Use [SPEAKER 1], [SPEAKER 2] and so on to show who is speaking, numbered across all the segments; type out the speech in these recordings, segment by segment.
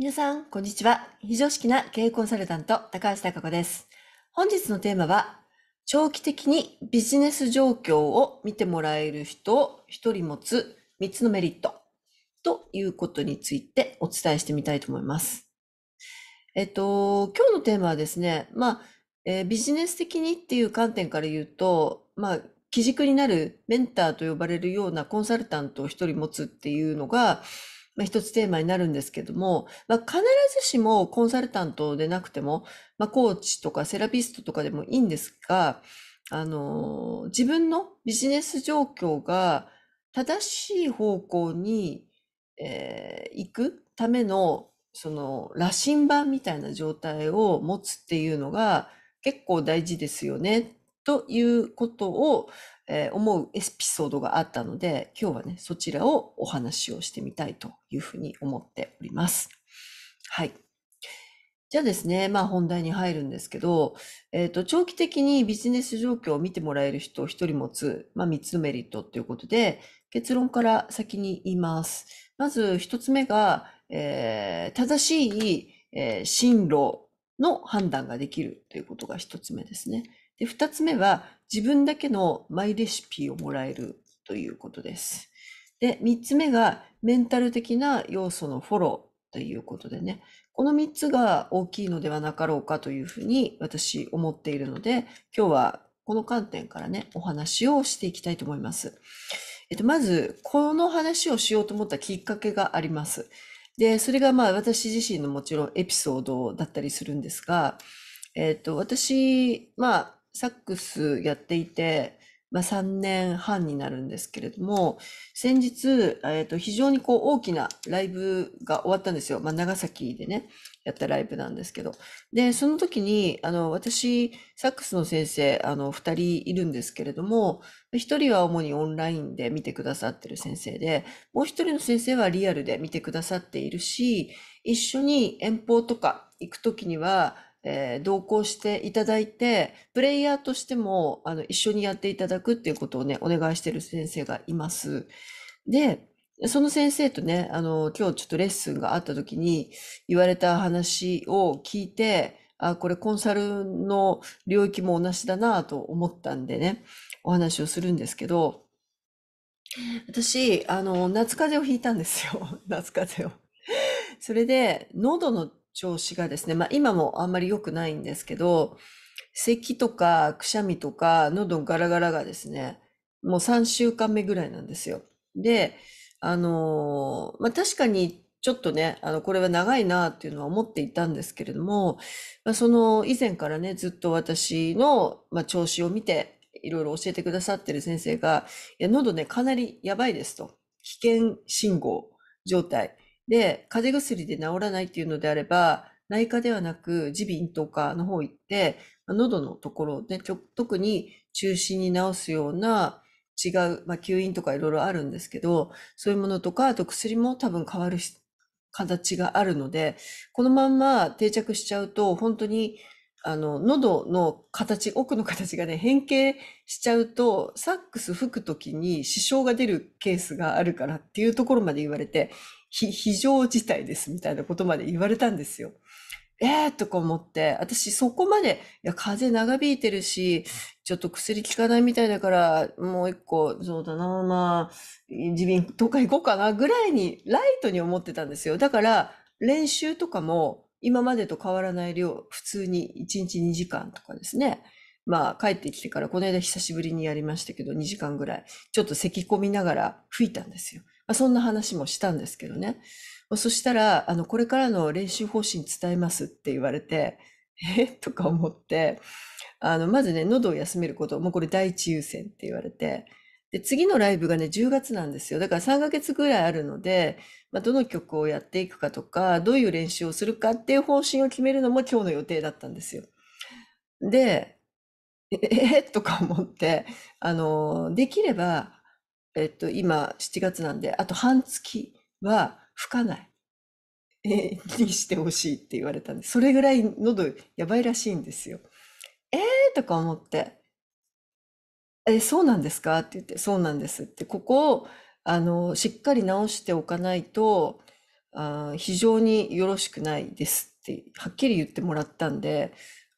[SPEAKER 1] 皆さん、こんにちは。非常識な経営コンサルタント、高橋隆子です。本日のテーマは、長期的にビジネス状況を見てもらえる人を一人持つ3つのメリットということについてお伝えしてみたいと思います。えっと、今日のテーマはですね、まあ、えー、ビジネス的にっていう観点から言うと、まあ、基軸になるメンターと呼ばれるようなコンサルタントを一人持つっていうのが、まあ、一つテーマになるんですけども、まあ、必ずしもコンサルタントでなくても、まあ、コーチとかセラピストとかでもいいんですが、あの、自分のビジネス状況が正しい方向に、えー、行くための、その、羅針盤みたいな状態を持つっていうのが結構大事ですよね、ということを、えー、思うエピソードがあったので、今日はね、そちらをお話をしてみたいというふうに思っております。はい。じゃあですね、まあ本題に入るんですけど、えっ、ー、と、長期的にビジネス状況を見てもらえる人を一人持つ、まあ三つのメリットということで、結論から先に言います。まず一つ目が、えー、正しい、えー、進路の判断ができるということが一つ目ですね。で、二つ目は、自分だけのマイレシピをもらえるということです。で、三つ目がメンタル的な要素のフォローということでね、この三つが大きいのではなかろうかというふうに私思っているので、今日はこの観点からね、お話をしていきたいと思います。えっと、まず、この話をしようと思ったきっかけがあります。で、それがまあ私自身のもちろんエピソードだったりするんですが、えっと、私、まあ、サックスやっていて、まあ、3年半になるんですけれども、先日、えーと、非常にこう大きなライブが終わったんですよ。まあ、長崎でね、やったライブなんですけど。で、その時に、あの、私、サックスの先生、あの、2人いるんですけれども、1人は主にオンラインで見てくださってる先生で、もう1人の先生はリアルで見てくださっているし、一緒に遠方とか行く時には、えー、同行していただいて、プレイヤーとしても、あの、一緒にやっていただくっていうことをね、お願いしてる先生がいます。で、その先生とね、あの、今日ちょっとレッスンがあった時に言われた話を聞いて、あ、これコンサルの領域も同じだなと思ったんでね、お話をするんですけど、私、あの、夏風邪をひいたんですよ。夏風邪を。それで、喉の調子がですね、まあ今もあんまり良くないんですけど、咳とかくしゃみとか喉ガラガラがですね、もう3週間目ぐらいなんですよ。で、あのー、まあ確かにちょっとね、あの、これは長いなっていうのは思っていたんですけれども、まあ、その以前からね、ずっと私の、まあ、調子を見て、いろいろ教えてくださってる先生が、いや、喉ね、かなりやばいですと。危険信号状態。で、風邪薬で治らないっていうのであれば、内科ではなく耳鼻咽頭科の方行って、喉のところで、ね、特に中心に治すような違う、まあ、吸引とかいろいろあるんですけど、そういうものとか、あと薬も多分変わる形があるので、このまんま定着しちゃうと、本当に、あの、喉の形、奥の形がね、変形しちゃうと、サックス吹くときに支障が出るケースがあるからっていうところまで言われて、非常事態ですみたいなことまで言われたんですよ。ええー、とか思って、私そこまで、いや、風長引いてるし、ちょっと薬効かないみたいだから、もう一個、そうだな、まあ、自民とか行こうかな、ぐらいに、ライトに思ってたんですよ。だから、練習とかも、今までと変わらない量、普通に1日2時間とかですね。まあ帰ってきてから、この間久しぶりにやりましたけど、2時間ぐらい、ちょっと咳込みながら吹いたんですよ。まあ、そんな話もしたんですけどね。そしたら、あの、これからの練習方針伝えますって言われて、えとか思って、あの、まずね、喉を休めること、もうこれ第一優先って言われて、で、次のライブがね、10月なんですよ。だから3ヶ月ぐらいあるので、まあ、どの曲をやっていくかとか、どういう練習をするかっていう方針を決めるのも今日の予定だったんですよ。で、ええとか思って、あの、できれば、えと、今7月なんで、あと半月は吹かない。えー、にしてほしいって言われたんで、それぐらい喉やばいらしいんですよ。えーとか思って、え、そうなんですかって言って、そうなんですって、ここを、あの、しっかり直しておかないと、あ非常によろしくないですって、はっきり言ってもらったんで、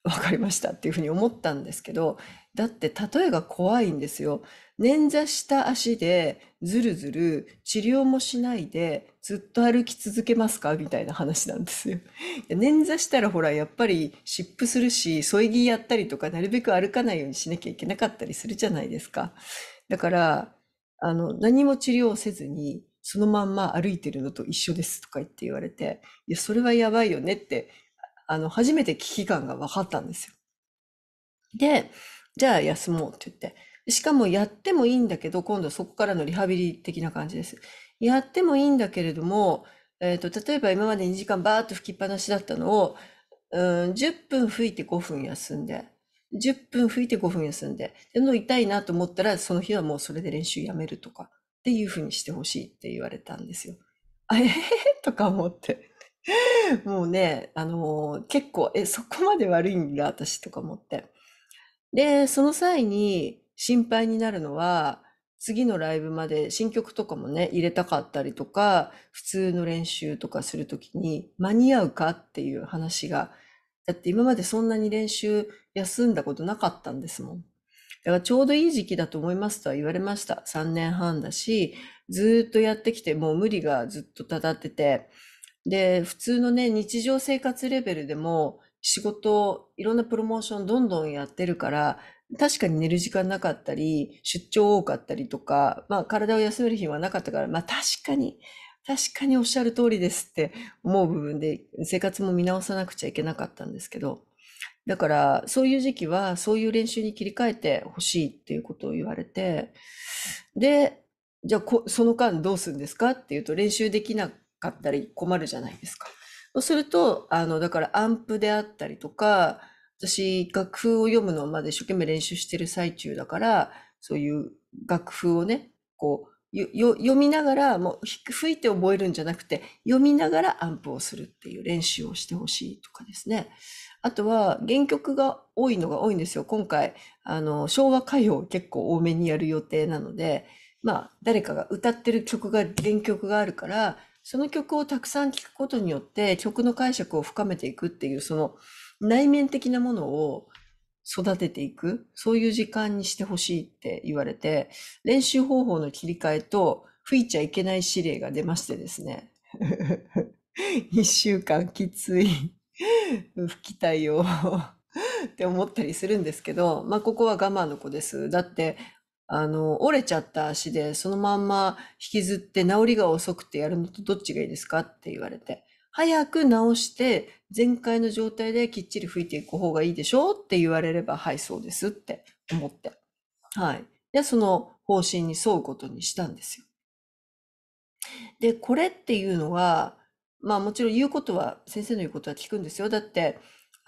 [SPEAKER 1] 分かりましたっていうふうに思ったんですけどだって例えが怖いんですよ。捻挫した足でずるずる治療もしないでずっと歩き続けますかみたいな話なんですよ。捻挫したらほらやっぱり湿布するし添え木やったりとかなるべく歩かないようにしなきゃいけなかったりするじゃないですか。だからあの何も治療をせずにそのまんま歩いてるのと一緒ですとか言って言われていやそれはやばいよねってあの、初めて危機感が分かったんですよ。で、じゃあ休もうって言って。しかもやってもいいんだけど、今度そこからのリハビリ的な感じです。やってもいいんだけれども、えっ、ー、と、例えば今まで2時間バーッと吹きっぱなしだったのを、うん、10分吹いて5分休んで、10分吹いて5分休んで、でも痛いなと思ったら、その日はもうそれで練習やめるとか、っていうふうにしてほしいって言われたんですよ。あえー、とか思って。もうね、あのー結構、え、そこまで悪いんだ、私とか思って。で、その際に心配になるのは、次のライブまで新曲とかもね、入れたかったりとか、普通の練習とかするときに間に合うかっていう話が、だって今までそんなに練習休んだことなかったんですもん。だからちょうどいい時期だと思いますとは言われました。3年半だし、ずっとやってきて、もう無理がずっとたたってて、で、普通のね、日常生活レベルでも仕事、いろんなプロモーションどんどんやってるから、確かに寝る時間なかったり、出張多かったりとか、まあ体を休める日はなかったから、まあ確かに、確かにおっしゃる通りですって思う部分で生活も見直さなくちゃいけなかったんですけど、だからそういう時期はそういう練習に切り替えてほしいっていうことを言われて、で、じゃあその間どうするんですかっていうと練習できなくかったり困るじゃないですか。そうすると、あの、だからアンプであったりとか、私、楽譜を読むのまで一生懸命練習してる最中だから、そういう楽譜をね、こう、読みながら、もう吹いて覚えるんじゃなくて、読みながらアンプをするっていう練習をしてほしいとかですね。あとは、原曲が多いのが多いんですよ。今回、あの、昭和歌謡結構多めにやる予定なので、まあ、誰かが歌ってる曲が、原曲があるから、その曲をたくさん聴くことによって曲の解釈を深めていくっていうその内面的なものを育てていく、そういう時間にしてほしいって言われて、練習方法の切り替えと吹いちゃいけない指令が出ましてですね。一週間きつい吹きたいよって思ったりするんですけど、まあここは我慢の子です。だってあの、折れちゃった足でそのまんま引きずって治りが遅くてやるのとどっちがいいですかって言われて、早く治して全開の状態できっちり吹いていく方がいいでしょって言われれば、はい、そうですって思って。はい。で、その方針に沿うことにしたんですよ。で、これっていうのは、まあもちろん言うことは、先生の言うことは聞くんですよ。だって、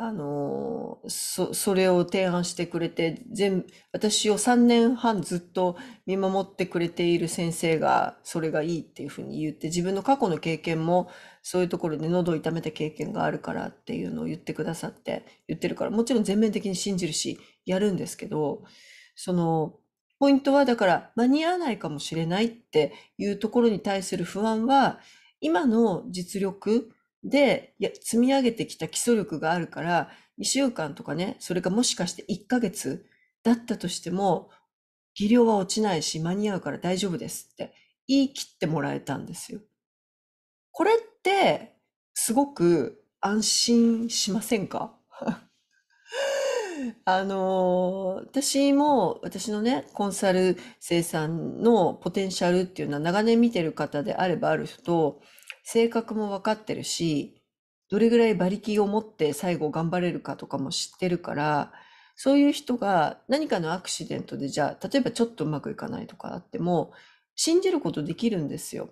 [SPEAKER 1] あの、そ、それを提案してくれて、全、私を3年半ずっと見守ってくれている先生が、それがいいっていうふうに言って、自分の過去の経験も、そういうところで喉を痛めた経験があるからっていうのを言ってくださって、言ってるから、もちろん全面的に信じるし、やるんですけど、その、ポイントはだから間に合わないかもしれないっていうところに対する不安は、今の実力、で、積み上げてきた基礎力があるから、2週間とかね、それがもしかして1ヶ月だったとしても、技量は落ちないし、間に合うから大丈夫ですって言い切ってもらえたんですよ。これって、すごく安心しませんか あのー、私も、私のね、コンサル生産のポテンシャルっていうのは長年見てる方であればある人と、性格も分かってるし、どれぐらい馬力を持って最後頑張れるかとかも知ってるから、そういう人が何かのアクシデントで、じゃあ、例えばちょっとうまくいかないとかあっても、信じることできるんですよ。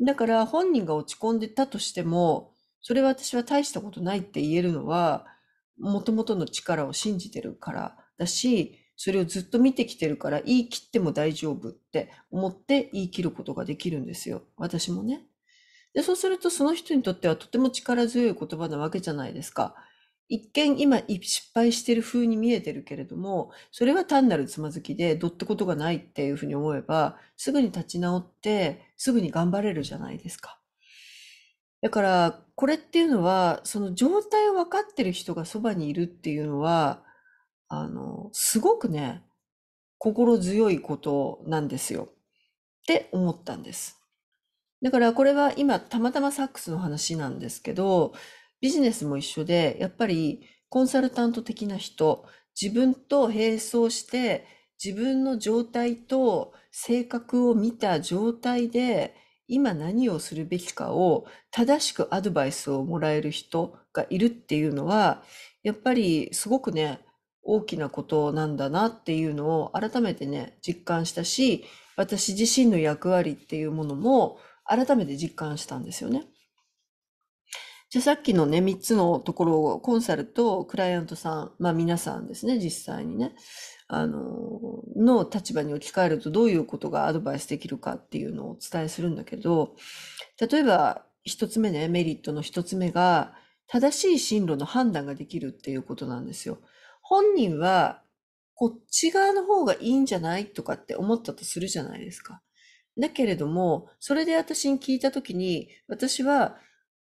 [SPEAKER 1] だから本人が落ち込んでたとしても、それは私は大したことないって言えるのは、もともとの力を信じてるからだし、それをずっと見てきてるから言い切っても大丈夫って思って言い切ることができるんですよ。私もね。で、そうするとその人にとってはとても力強い言葉なわけじゃないですか。一見今失敗してる風に見えてるけれども、それは単なるつまずきでどってことがないっていうふうに思えば、すぐに立ち直って、すぐに頑張れるじゃないですか。だから、これっていうのは、その状態を分かってる人がそばにいるっていうのは、あの、すごくね、心強いことなんですよ。って思ったんです。だからこれは今たまたまサックスの話なんですけど、ビジネスも一緒で、やっぱりコンサルタント的な人、自分と並走して自分の状態と性格を見た状態で今何をするべきかを正しくアドバイスをもらえる人がいるっていうのはやっぱりすごくね大きなことなんだなっていうのを改めてね実感したし私自身の役割っていうものも改めて実感したんですよね。じゃさっきのね、3つのところをコンサルとクライアントさん、まあ皆さんですね、実際にね、あの、の立場に置き換えるとどういうことがアドバイスできるかっていうのをお伝えするんだけど、例えば1つ目ね、メリットの1つ目が、正しい進路の判断ができるっていうことなんですよ。本人はこっち側の方がいいんじゃないとかって思ったとするじゃないですか。だけれども、それで私に聞いたときに、私は、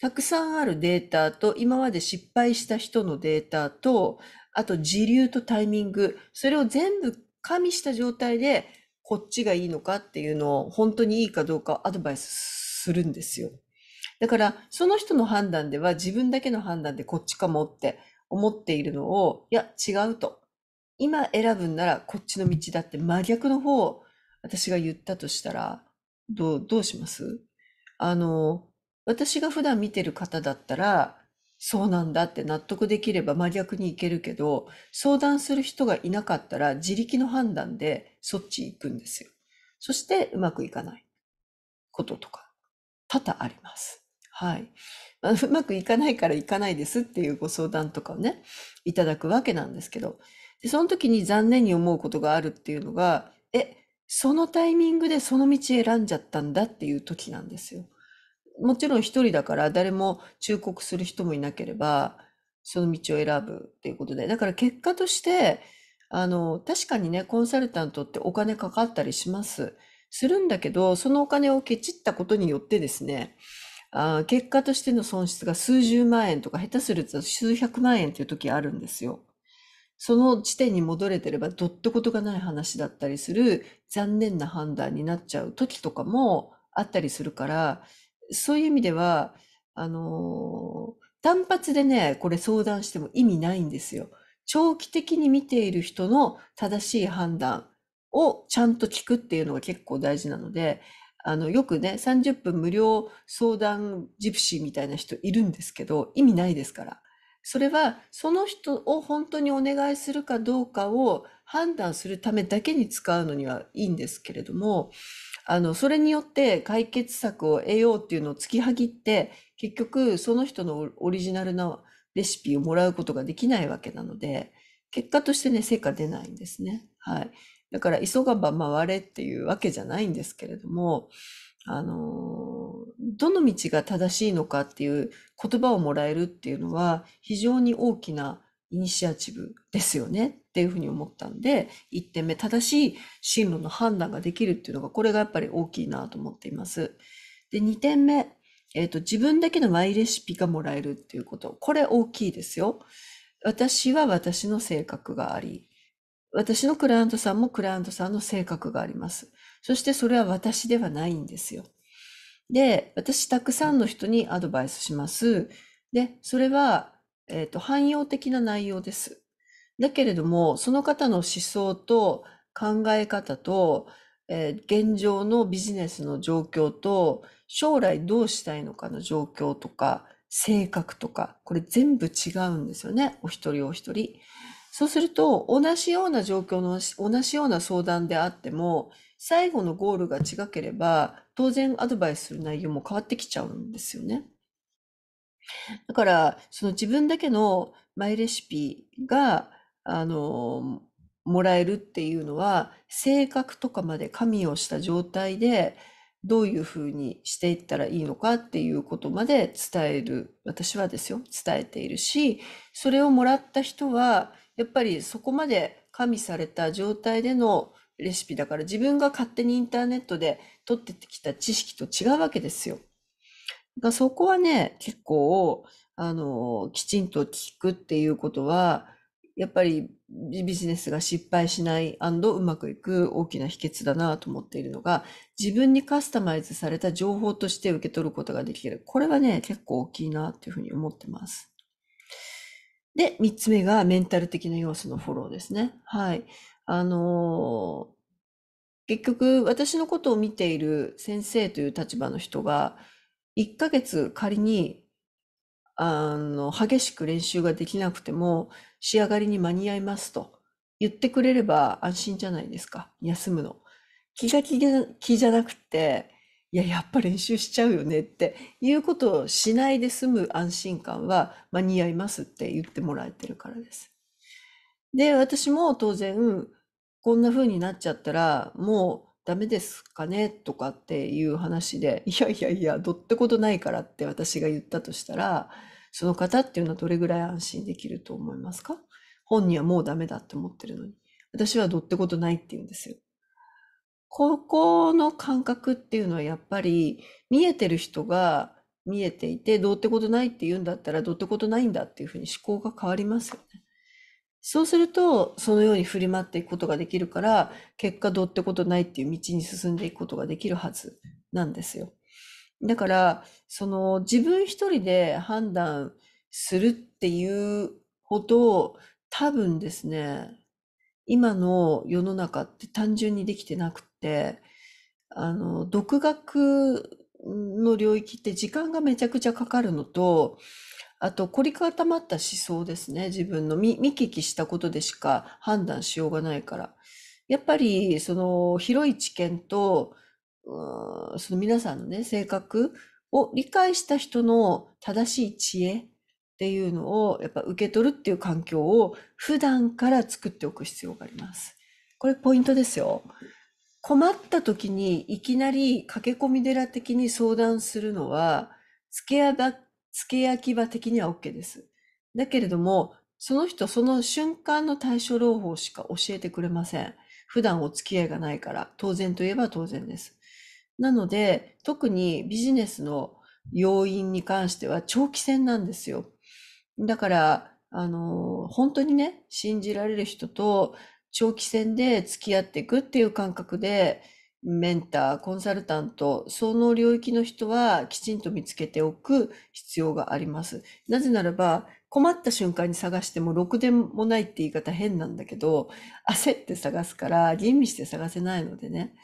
[SPEAKER 1] たくさんあるデータと、今まで失敗した人のデータと、あと時流とタイミング、それを全部加味した状態で、こっちがいいのかっていうのを、本当にいいかどうかアドバイスするんですよ。だから、その人の判断では自分だけの判断でこっちかもって思っているのを、いや、違うと。今選ぶんならこっちの道だって真逆の方を私が言ったとしたら、どう、どうしますあの、私が普段見てる方だったら、そうなんだって納得できれば真逆にいけるけど、相談する人がいなかったら自力の判断でそっち行くんですよ。そしてうまくいかないこととか多々あります。はい。うまくいかないからいかないですっていうご相談とかをね、いただくわけなんですけど、でその時に残念に思うことがあるっていうのが、え、そのタイミングでその道選んじゃったんだっていう時なんですよ。もちろん一人だから誰も忠告する人もいなければ、その道を選ぶっていうことで。だから結果として、あの、確かにね、コンサルタントってお金かかったりします。するんだけど、そのお金をケチったことによってですね、あ結果としての損失が数十万円とか、下手すると数百万円という時あるんですよ。その地点に戻れてればどってことがない話だったりする残念な判断になっちゃう時とかもあったりするから、そういう意味では、あのー、単発でね、これ相談しても意味ないんですよ。長期的に見ている人の正しい判断をちゃんと聞くっていうのが結構大事なので、あの、よくね、30分無料相談ジプシーみたいな人いるんですけど、意味ないですから。それはその人を本当にお願いするかどうかを判断するためだけに使うのにはいいんですけれども、あの、それによって解決策を得ようっていうのを突きはぎって、結局その人のオリジナルなレシピをもらうことができないわけなので、結果としてね、成果出ないんですね。はい。だから急がば回れっていうわけじゃないんですけれども、あのーどの道が正しいのかっていう言葉をもらえるっていうのは非常に大きなイニシアチブですよねっていうふうに思ったんで1点目正しい進路の判断ができるっていうのがこれがやっぱり大きいなと思っています。で2点目、えーと自分だけのマイレシピがもらえるっていうことこれ大きいですよ。私は私の性格があり私のクライアントさんもクライアントさんの性格があります。そしてそれは私ではないんですよ。で、私、たくさんの人にアドバイスします。で、それは、えっ、ー、と、汎用的な内容です。だけれども、その方の思想と考え方と、えー、現状のビジネスの状況と、将来どうしたいのかの状況とか、性格とか、これ全部違うんですよね。お一人お一人。そうすると、同じような状況の、同じような相談であっても、最後のゴールが違ければ、当然アドバイスする内容も変わってきちゃうんですよね。だから、その自分だけのマイレシピが、あの、もらえるっていうのは、性格とかまで加味をした状態で、どういうふうにしていったらいいのかっていうことまで伝える、私はですよ、伝えているし、それをもらった人は、やっぱりそこまで加味された状態でのレシピだから自分が勝手にインターネットで取ってきた知識と違うわけですよ。がそこはね、結構、あの、きちんと聞くっていうことは、やっぱりビジネスが失敗しないうまくいく大きな秘訣だなと思っているのが、自分にカスタマイズされた情報として受け取ることができる。これはね、結構大きいなっていうふうに思ってます。で、三つ目がメンタル的な要素のフォローですね。はい。あの、結局私のことを見ている先生という立場の人が、1ヶ月仮に、あの、激しく練習ができなくても、仕上がりに間に合いますと言ってくれれば安心じゃないですか。休むの。気が気じゃなくて、いや、やっぱ練習しちゃうよねっていうことをしないで済む安心感は間に合いますって言ってもらえてるからです。で、私も当然、こんな風になっちゃったら、もうダメですかねとかっていう話で、いやいやいや、どってことないからって私が言ったとしたら、その方っていうのはどれぐらい安心できると思いますか本人はもうダメだって思ってるのに。私はどってことないって言うんですよ。ここの感覚っていうのはやっぱり見えてる人が見えていて、どうってことないって言うんだったら、どうってことないんだっていうふうに思考が変わりますよね。そうすると、そのように振り回っていくことができるから、結果どうってことないっていう道に進んでいくことができるはずなんですよ。だから、その自分一人で判断するっていうほど、多分ですね、今の世の中って単純にできてなくて、あの、独学の領域って時間がめちゃくちゃかかるのと、あと凝り固まった思想ですね自分の見聞きしたことでしか判断しようがないからやっぱりその広い知見とその皆さんのね性格を理解した人の正しい知恵っていうのをやっぱ受け取るっていう環境を普段から作っておく必要があります。これポイントですよ。困った時にいきなり駆け込み寺的に相談するのは、つけあば付け焼き場的には OK です。だけれども、その人、その瞬間の対処療法しか教えてくれません。普段お付き合いがないから、当然といえば当然です。なので、特にビジネスの要因に関しては長期戦なんですよ。だから、あの、本当にね、信じられる人と長期戦で付き合っていくっていう感覚で、メンター、コンサルタント、その領域の人はきちんと見つけておく必要があります。なぜならば、困った瞬間に探してもろくでもないって言い方変なんだけど、焦って探すから、吟味して探せないのでね。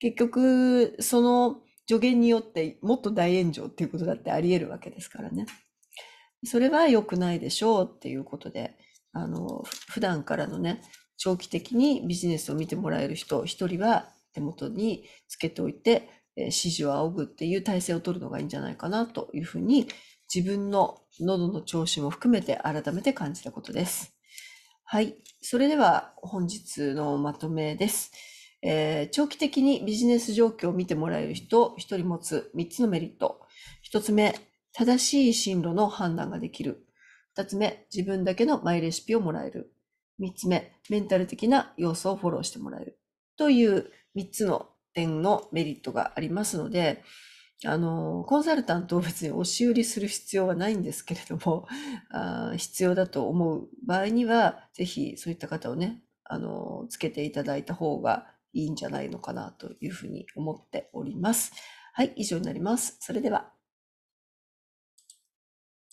[SPEAKER 1] 結局、その助言によってもっと大炎上っていうことだってあり得るわけですからね。それは良くないでしょうっていうことで、あの、普段からのね、長期的にビジネスを見てもらえる人、一人は手元につけておいて、指示を仰ぐっていう体制を取るのがいいんじゃないかなというふうに自分の喉の調子も含めて改めて感じたことです。はい。それでは本日のまとめです。えー、長期的にビジネス状況を見てもらえる人、一人持つ三つのメリット。一つ目、正しい進路の判断ができる。二つ目、自分だけのマイレシピをもらえる。三つ目、メンタル的な要素をフォローしてもらえる。という3つの点のメリットがありますので、あの、コンサルタントを別に押し売りする必要はないんですけれども、あ必要だと思う場合には、ぜひそういった方をね、あの、つけていただいた方がいいんじゃないのかなというふうに思っております。はい、以上になります。それでは。